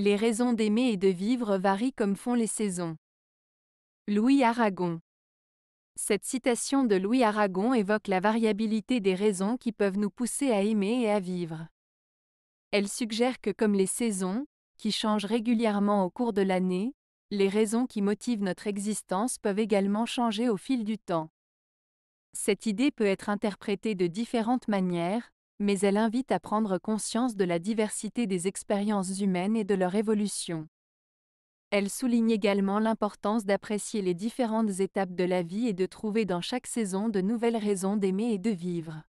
Les raisons d'aimer et de vivre varient comme font les saisons. Louis Aragon Cette citation de Louis Aragon évoque la variabilité des raisons qui peuvent nous pousser à aimer et à vivre. Elle suggère que comme les saisons, qui changent régulièrement au cours de l'année, les raisons qui motivent notre existence peuvent également changer au fil du temps. Cette idée peut être interprétée de différentes manières, mais elle invite à prendre conscience de la diversité des expériences humaines et de leur évolution. Elle souligne également l'importance d'apprécier les différentes étapes de la vie et de trouver dans chaque saison de nouvelles raisons d'aimer et de vivre.